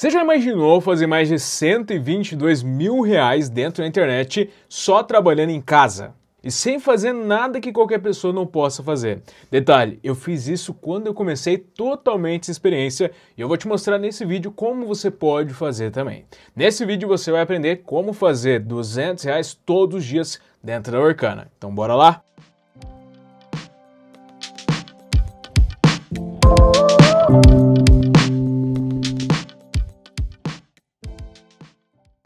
Você já imaginou fazer mais de 122 mil reais dentro da internet só trabalhando em casa? E sem fazer nada que qualquer pessoa não possa fazer. Detalhe, eu fiz isso quando eu comecei totalmente essa experiência e eu vou te mostrar nesse vídeo como você pode fazer também. Nesse vídeo você vai aprender como fazer 200 reais todos os dias dentro da Orkana. Então bora lá? Música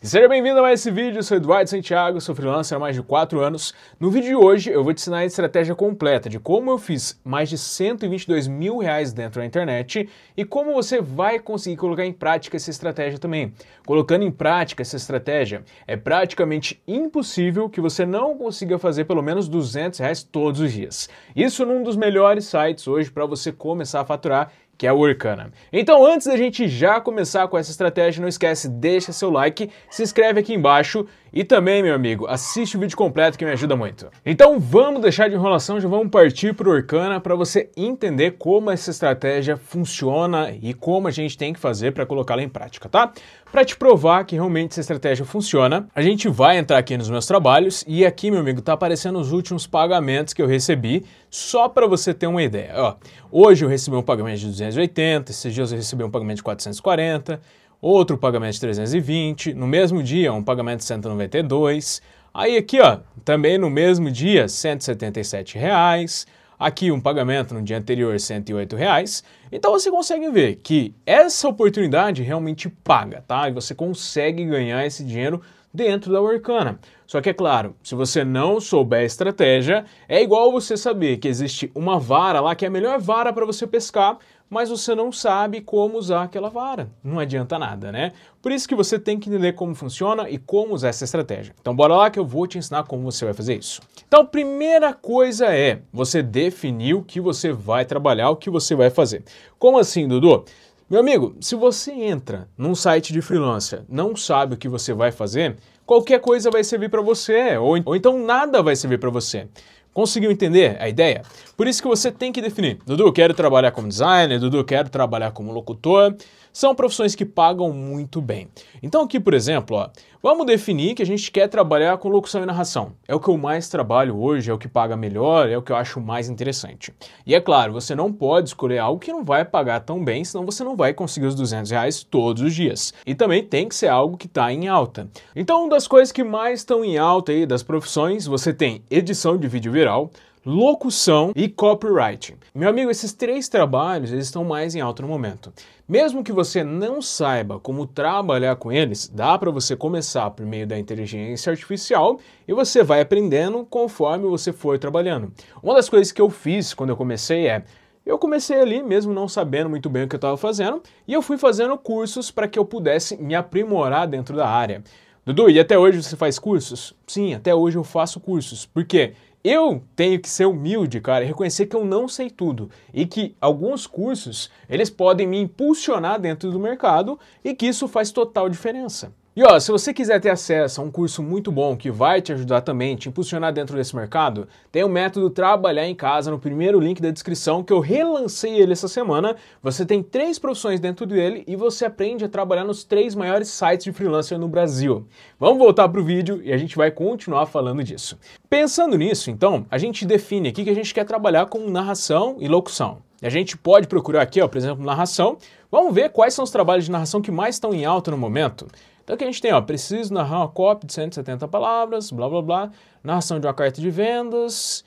Seja bem-vindo a mais esse vídeo, eu sou Eduardo Santiago, sou freelancer há mais de 4 anos. No vídeo de hoje eu vou te ensinar a estratégia completa de como eu fiz mais de 122 mil reais dentro da internet e como você vai conseguir colocar em prática essa estratégia também. Colocando em prática essa estratégia, é praticamente impossível que você não consiga fazer pelo menos 200 reais todos os dias. Isso num dos melhores sites hoje para você começar a faturar que é o Orkana. Então, antes da gente já começar com essa estratégia, não esquece, deixa seu like, se inscreve aqui embaixo e também, meu amigo, assiste o vídeo completo que me ajuda muito. Então vamos deixar de enrolação, já vamos partir para o Orkana para você entender como essa estratégia funciona e como a gente tem que fazer para colocá-la em prática, tá? Para te provar que realmente essa estratégia funciona, a gente vai entrar aqui nos meus trabalhos e aqui, meu amigo, tá aparecendo os últimos pagamentos que eu recebi, só para você ter uma ideia. Ó, hoje eu recebi um pagamento de 280, esses dias eu recebi um pagamento de 440, outro pagamento de 320, no mesmo dia um pagamento de 192, aí aqui ó, também no mesmo dia 177 reais, aqui um pagamento no dia anterior 108 reais. Então você consegue ver que essa oportunidade realmente paga, tá? E você consegue ganhar esse dinheiro dentro da Workana. Só que é claro, se você não souber a estratégia, é igual você saber que existe uma vara lá que é a melhor vara para você pescar, mas você não sabe como usar aquela vara. Não adianta nada, né? Por isso que você tem que entender como funciona e como usar essa estratégia. Então bora lá que eu vou te ensinar como você vai fazer isso. Então, primeira coisa é você definir o que você vai trabalhar, o que você vai fazer. Como assim, Dudu? Meu amigo, se você entra num site de freelancer, não sabe o que você vai fazer, qualquer coisa vai servir para você, ou, ou então nada vai servir para você. Conseguiu entender a ideia? Por isso que você tem que definir. Dudu, quero trabalhar como designer, Dudu, quero trabalhar como locutor são profissões que pagam muito bem. Então aqui, por exemplo, ó, vamos definir que a gente quer trabalhar com locução e narração. É o que eu mais trabalho hoje, é o que paga melhor, é o que eu acho mais interessante. E é claro, você não pode escolher algo que não vai pagar tão bem, senão você não vai conseguir os 200 reais todos os dias. E também tem que ser algo que está em alta. Então, uma das coisas que mais estão em alta aí das profissões, você tem edição de vídeo viral, locução e copywriting. Meu amigo, esses três trabalhos eles estão mais em alta no momento. Mesmo que você não saiba como trabalhar com eles, dá para você começar por meio da inteligência artificial e você vai aprendendo conforme você for trabalhando. Uma das coisas que eu fiz quando eu comecei é eu comecei ali, mesmo não sabendo muito bem o que eu estava fazendo, e eu fui fazendo cursos para que eu pudesse me aprimorar dentro da área. Dudu, e até hoje você faz cursos? Sim, até hoje eu faço cursos, porque eu tenho que ser humilde, cara, e reconhecer que eu não sei tudo e que alguns cursos, eles podem me impulsionar dentro do mercado e que isso faz total diferença. E ó, se você quiser ter acesso a um curso muito bom que vai te ajudar também, te impulsionar dentro desse mercado, tem o método Trabalhar em Casa no primeiro link da descrição que eu relancei ele essa semana. Você tem três profissões dentro dele e você aprende a trabalhar nos três maiores sites de freelancer no Brasil. Vamos voltar para o vídeo e a gente vai continuar falando disso. Pensando nisso, então, a gente define aqui que a gente quer trabalhar com narração e locução. A gente pode procurar aqui, ó, por exemplo, narração. Vamos ver quais são os trabalhos de narração que mais estão em alta no momento. Então aqui a gente tem, ó, preciso narrar uma copy de 170 palavras, blá blá blá, narração de uma carta de vendas,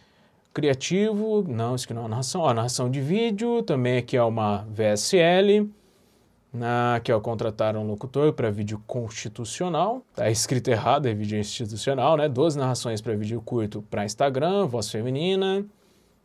criativo, não, isso aqui não é uma narração, ó, narração de vídeo, também aqui é uma VSL, na, né, aqui ó, contratar um locutor para vídeo constitucional, tá escrito errado, é vídeo institucional, né, 12 narrações para vídeo curto para Instagram, voz feminina,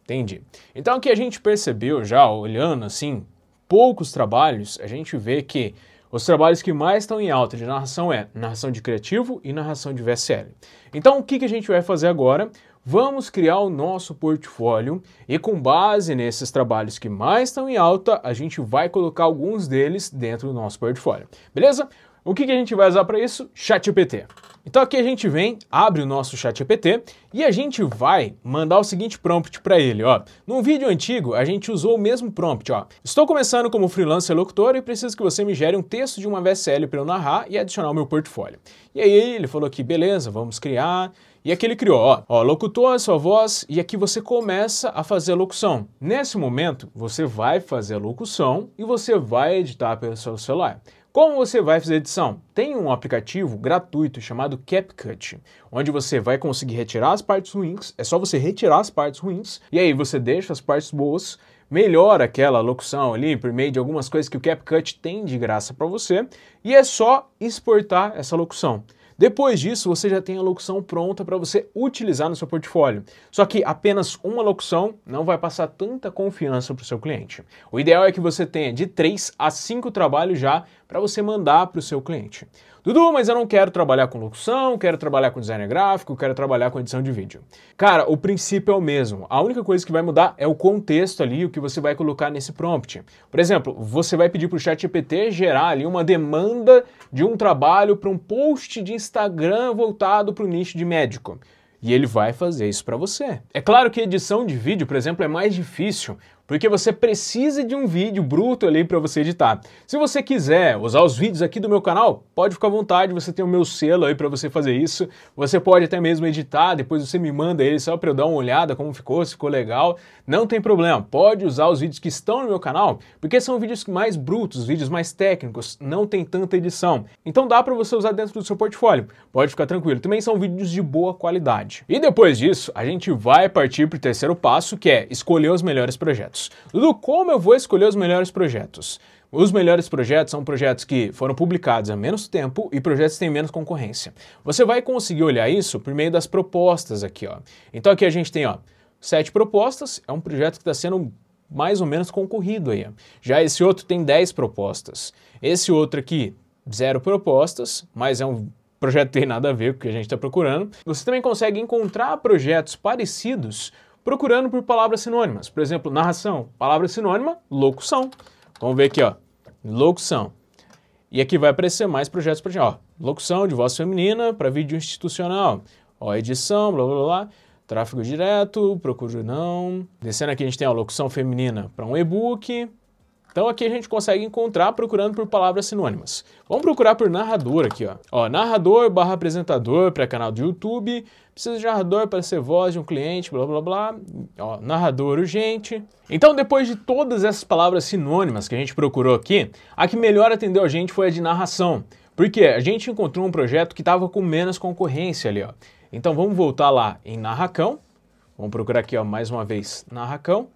entendi. Então o que a gente percebeu já, olhando assim, poucos trabalhos, a gente vê que os trabalhos que mais estão em alta de narração é narração de criativo e narração de VSL. Então, o que, que a gente vai fazer agora? Vamos criar o nosso portfólio e, com base nesses trabalhos que mais estão em alta, a gente vai colocar alguns deles dentro do nosso portfólio. Beleza? O que, que a gente vai usar para isso? ChatGPT. Então aqui a gente vem, abre o nosso chat GPT e a gente vai mandar o seguinte prompt para ele, ó. Num vídeo antigo, a gente usou o mesmo prompt, ó. Estou começando como freelancer locutor e preciso que você me gere um texto de uma VSL para eu narrar e adicionar o meu portfólio. E aí ele falou que beleza, vamos criar. E aqui ele criou, ó, ó, locutor, sua voz, e aqui você começa a fazer a locução. Nesse momento, você vai fazer a locução e você vai editar pelo seu celular. Como você vai fazer edição? Tem um aplicativo gratuito chamado CapCut, onde você vai conseguir retirar as partes ruins, é só você retirar as partes ruins, e aí você deixa as partes boas, melhora aquela locução ali por meio de algumas coisas que o CapCut tem de graça para você, e é só exportar essa locução. Depois disso, você já tem a locução pronta para você utilizar no seu portfólio. Só que apenas uma locução não vai passar tanta confiança para o seu cliente. O ideal é que você tenha de 3 a 5 trabalhos já para você mandar para o seu cliente. Dudu, mas eu não quero trabalhar com locução, quero trabalhar com design gráfico, quero trabalhar com edição de vídeo. Cara, o princípio é o mesmo. A única coisa que vai mudar é o contexto ali, o que você vai colocar nesse prompt. Por exemplo, você vai pedir para o ChatGPT gerar ali uma demanda de um trabalho para um post de Instagram voltado para o nicho de médico e ele vai fazer isso para você. É claro que edição de vídeo, por exemplo, é mais difícil, porque você precisa de um vídeo bruto ali para você editar. Se você quiser usar os vídeos aqui do meu canal, pode ficar à vontade, você tem o meu selo aí para você fazer isso. Você pode até mesmo editar, depois você me manda ele só para eu dar uma olhada como ficou, se ficou legal. Não tem problema, pode usar os vídeos que estão no meu canal, porque são vídeos mais brutos, vídeos mais técnicos, não tem tanta edição. Então dá para você usar dentro do seu portfólio. Pode ficar tranquilo. Também são vídeos de boa qualidade. E depois disso, a gente vai partir para o terceiro passo, que é escolher os melhores projetos projetos. Dudu, como eu vou escolher os melhores projetos? Os melhores projetos são projetos que foram publicados há menos tempo e projetos que têm menos concorrência. Você vai conseguir olhar isso por meio das propostas aqui, ó. Então aqui a gente tem, ó, sete propostas, é um projeto que está sendo mais ou menos concorrido aí. Já esse outro tem 10 propostas. Esse outro aqui, zero propostas, mas é um projeto que tem nada a ver com o que a gente está procurando. Você também consegue encontrar projetos parecidos procurando por palavras sinônimas. Por exemplo, narração, palavra sinônima, locução. Vamos ver aqui, ó, locução. E aqui vai aparecer mais projetos para gente, ó, locução de voz feminina para vídeo institucional, ó, edição, blá, blá, blá, blá, tráfego direto, procuro não. Descendo aqui a gente tem a locução feminina para um e-book, então aqui a gente consegue encontrar procurando por palavras sinônimas. Vamos procurar por narrador aqui, ó. ó narrador barra apresentador para canal do YouTube. Precisa de narrador para ser voz de um cliente, blá blá blá. Ó, narrador urgente. Então depois de todas essas palavras sinônimas que a gente procurou aqui, a que melhor atendeu a gente foi a de narração. Porque a gente encontrou um projeto que estava com menos concorrência ali, ó. Então vamos voltar lá em Narracão. Vamos procurar aqui, ó, mais uma vez, Narracão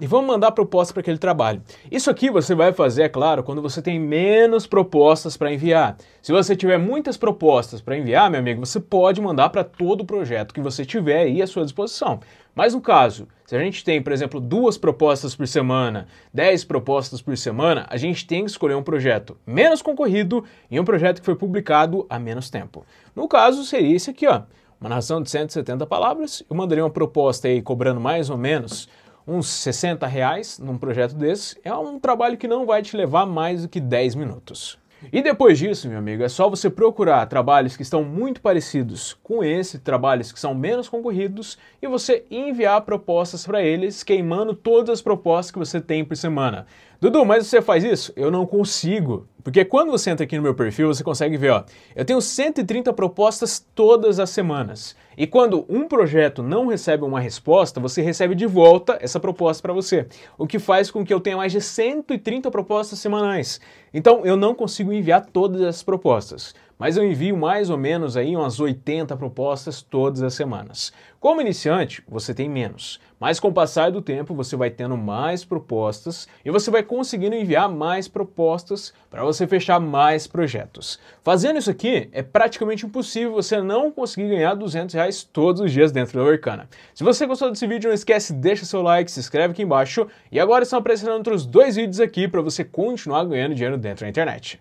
e vamos mandar proposta para aquele trabalho. Isso aqui você vai fazer, é claro, quando você tem menos propostas para enviar. Se você tiver muitas propostas para enviar, meu amigo, você pode mandar para todo o projeto que você tiver aí à sua disposição. Mas no caso, se a gente tem, por exemplo, duas propostas por semana, dez propostas por semana, a gente tem que escolher um projeto menos concorrido e um projeto que foi publicado há menos tempo. No caso, seria esse aqui, ó. Uma narração de 170 palavras, eu mandaria uma proposta aí cobrando mais ou menos uns 60 reais num projeto desse, é um trabalho que não vai te levar mais do que 10 minutos. E depois disso, meu amigo, é só você procurar trabalhos que estão muito parecidos com esse, trabalhos que são menos concorridos, e você enviar propostas para eles, queimando todas as propostas que você tem por semana. Dudu, mas você faz isso? Eu não consigo. Porque quando você entra aqui no meu perfil, você consegue ver, ó, eu tenho 130 propostas todas as semanas. E quando um projeto não recebe uma resposta, você recebe de volta essa proposta para você, o que faz com que eu tenha mais de 130 propostas semanais. Então, eu não consigo enviar todas as propostas mas eu envio mais ou menos aí umas 80 propostas todas as semanas. Como iniciante, você tem menos, mas com o passar do tempo você vai tendo mais propostas e você vai conseguindo enviar mais propostas para você fechar mais projetos. Fazendo isso aqui, é praticamente impossível você não conseguir ganhar 200 reais todos os dias dentro da Orkana. Se você gostou desse vídeo, não esquece, deixa seu like, se inscreve aqui embaixo e agora estão aparecendo outros dois vídeos aqui para você continuar ganhando dinheiro dentro da internet.